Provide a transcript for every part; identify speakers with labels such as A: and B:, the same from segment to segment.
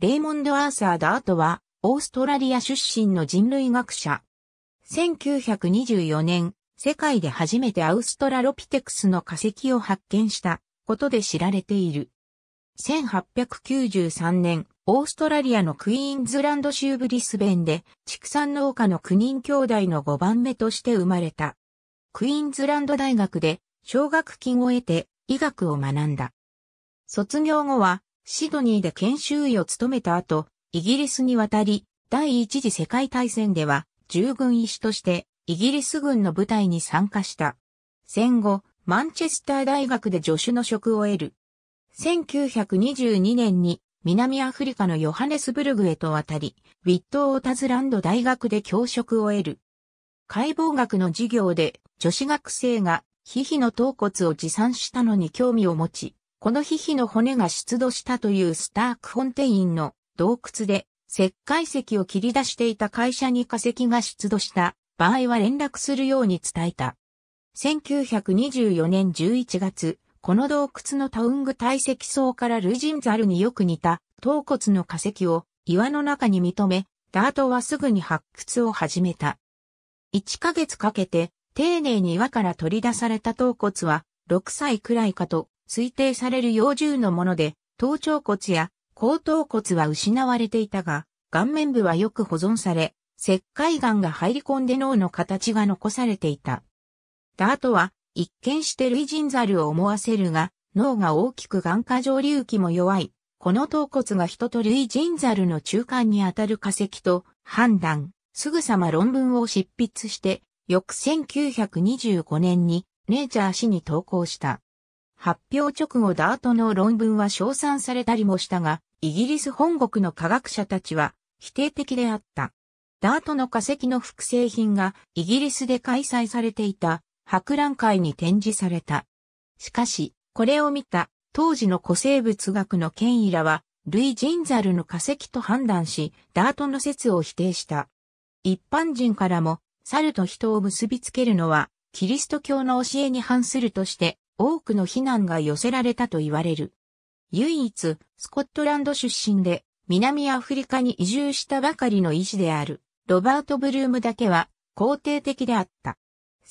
A: レイモンド・アーサー・ダートは、オーストラリア出身の人類学者。1924年、世界で初めてアウストラロピテクスの化石を発見したことで知られている。1893年、オーストラリアのクイーンズランド州ブリスベンで、畜産農家の9人兄弟の5番目として生まれた。クイーンズランド大学で、奨学金を得て、医学を学んだ。卒業後は、シドニーで研修医を務めた後、イギリスに渡り、第一次世界大戦では従軍医師としてイギリス軍の部隊に参加した。戦後、マンチェスター大学で助手の職を得る。1922年に南アフリカのヨハネスブルグへと渡り、ウィット・オータズランド大学で教職を得る。解剖学の授業で女子学生がヒヒの頭骨を持参したのに興味を持ち、このヒヒの骨が出土したというスターク・ホンテインの洞窟で石灰石を切り出していた会社に化石が出土した場合は連絡するように伝えた。1924年11月、この洞窟のタウング堆積層からルジンザルによく似た頭骨の化石を岩の中に認め、ダートはすぐに発掘を始めた。1ヶ月かけて丁寧に岩から取り出された頭骨は6歳くらいかと推定される幼獣のもので、頭頂骨や後頭骨は失われていたが、顔面部はよく保存され、石灰岩が入り込んで脳の形が残されていた。ダートは、一見して類人猿を思わせるが、脳が大きく眼下上流器も弱い。この頭骨が人と類人猿の中間にあたる化石と判断、すぐさま論文を執筆して、翌1925年にネイチャー氏に投稿した。発表直後ダートの論文は称賛されたりもしたが、イギリス本国の科学者たちは否定的であった。ダートの化石の複製品がイギリスで開催されていた博覧会に展示された。しかし、これを見た当時の古生物学の権威らは、ルイ・ジンザルの化石と判断し、ダートの説を否定した。一般人からも、猿と人を結びつけるのは、キリスト教の教えに反するとして、多くの非難が寄せられたと言われる。唯一、スコットランド出身で、南アフリカに移住したばかりの医師である、ロバート・ブルームだけは、肯定的であった。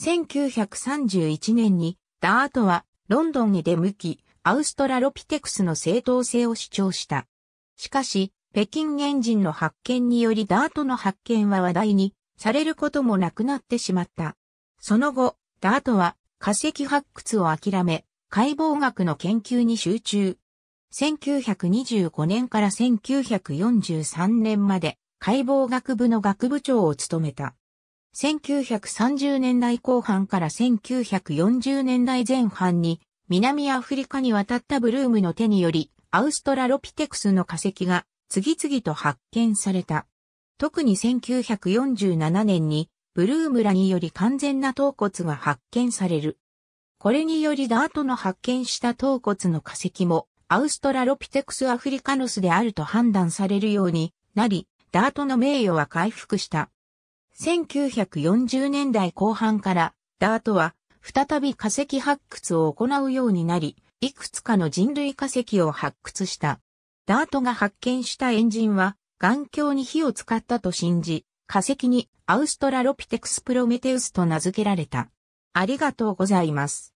A: 1931年に、ダートは、ロンドンへ出向き、アウストラロピテクスの正当性を主張した。しかし、北京原人の発見によりダートの発見は話題にされることもなくなってしまった。その後、ダートは化石発掘を諦め、解剖学の研究に集中。1925年から1943年まで解剖学部の学部長を務めた。1930年代後半から1940年代前半に南アフリカに渡ったブルームの手によりアウストラロピテクスの化石が次々と発見された。特に1947年にブルームラにより完全な頭骨が発見される。これによりダートの発見した頭骨の化石もアウストラロピテクスアフリカノスであると判断されるようになり、ダートの名誉は回復した。1940年代後半からダートは再び化石発掘を行うようになり、いくつかの人類化石を発掘した。ダートが発見したエンジンは、眼鏡に火を使ったと信じ、化石にアウストラロピテクスプロメテウスと名付けられた。ありがとうございます。